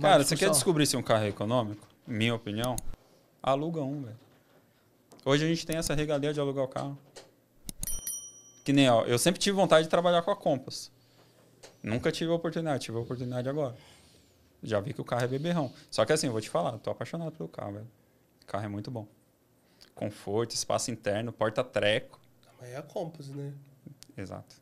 Cara, discussão. você quer descobrir se um carro é econômico? Minha opinião, aluga um, velho. Hoje a gente tem essa regalia de alugar o carro. Que nem, ó, eu sempre tive vontade de trabalhar com a Compass. Nunca tive a oportunidade, tive a oportunidade agora. Já vi que o carro é beberrão. Só que assim, eu vou te falar, tô apaixonado pelo carro, velho. O carro é muito bom. Conforto, espaço interno, porta-treco. Mas é a Compass, né? Exato.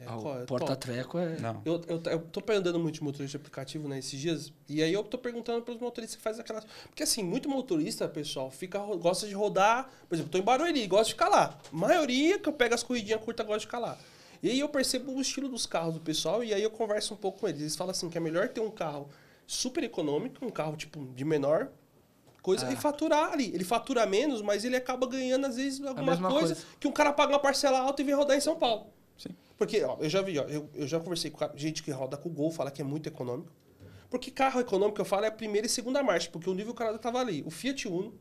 É, ah, é, Porta-treco é. Não. Eu, eu, eu, tô perguntando muito de motorista de aplicativo, né, esses dias. E aí eu tô perguntando pros motoristas que fazem aquela. Porque assim, muito motorista, pessoal, fica, gosta de rodar. Por exemplo, tô em Barueri, gosta de ficar lá. A maioria que eu pego as corridinhas curtas gosta de ficar lá. E aí eu percebo o estilo dos carros do pessoal e aí eu converso um pouco com eles. Eles falam assim que é melhor ter um carro super econômico, um carro tipo de menor coisa ah. e faturar ali. Ele fatura menos, mas ele acaba ganhando às vezes alguma coisa, coisa, que um cara paga uma parcela alta e vem rodar em São Paulo. Sim. Porque, ó, eu já vi, ó, eu, eu já conversei com gente que roda com o Gol, fala que é muito econômico. Porque carro econômico, eu falo, é a primeira e segunda marcha, porque o nível Canadá tava ali. O Fiat Uno,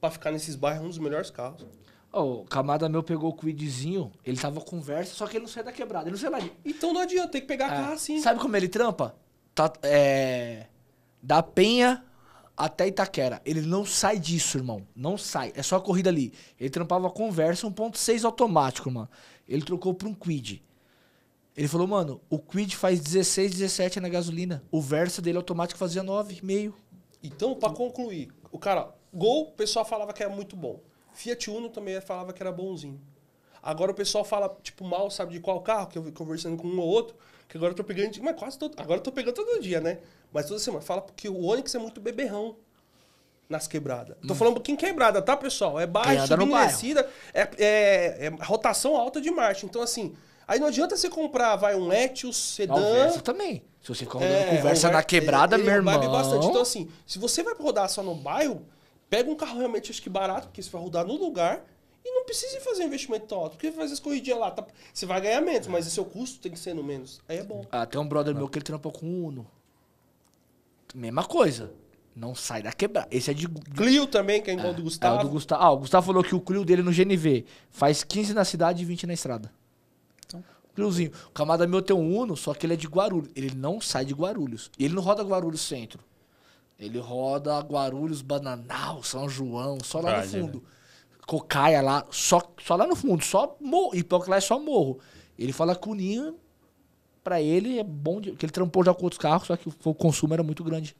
para ficar nesses bairros, é um dos melhores carros. O camada meu pegou o Quidzinho, ele tava conversa, só que ele não sai da quebrada, ele não sai lá. Então não adianta, tem que pegar é. carro assim. Sabe como ele trampa? Tá, é... Da Penha até Itaquera. Ele não sai disso, irmão. Não sai. É só a corrida ali. Ele trampava a conversa 1.6 automático, mano. Ele trocou por um Quid. Ele falou, mano, o Quid faz 16, 17 na gasolina. O Versa dele automático fazia 9,5. Então, para concluir, o cara, Gol, o pessoal falava que era muito bom. Fiat Uno também falava que era bonzinho. Agora o pessoal fala, tipo, mal, sabe de qual carro, que eu vi conversando com um ou outro, que agora eu tô pegando, mas quase todo, agora eu tô pegando todo dia, né? Mas toda semana fala porque o Onix é muito beberrão nas quebradas. Tô hum. falando falando quem quebrada, tá, pessoal? É baixa, subindo é, é, é, rotação alta de marcha. Então, assim, aí não adianta você comprar, vai, um Etios, sedã... Alversa também. Se você ficar é, conversa na quebrada, ele, é, meu ele é, é, irmão... bastante. Então, assim, se você vai rodar só no bairro, pega um carro realmente, acho que barato, porque você vai rodar no lugar... E não precisa fazer investimento tão alto, porque fazer as corridinhas lá, tá, você vai ganhar menos, mas o seu custo tem que ser no menos. Aí é bom. Ah, tem um brother tá. meu que ele trampou com o Uno mesma coisa. Não sai da quebrada. Esse é de. Clio também, que é igual é, do Gustavo. É o do Gustavo. Ah, o Gustavo falou que o Clio dele no GNV faz 15 na cidade e 20 na estrada. Então. Cliozinho. O camada meu tem um Uno, só que ele é de Guarulhos. Ele não sai de Guarulhos. ele não roda Guarulhos centro. Ele roda Guarulhos, Bananal, São João, só lá no né? fundo. Cocaia lá, só, só lá no fundo, só morro. E lá é só morro. Ele fala que o Ninho para ele é bom, de, porque ele trampou já com outros carros, só que o, o consumo era muito grande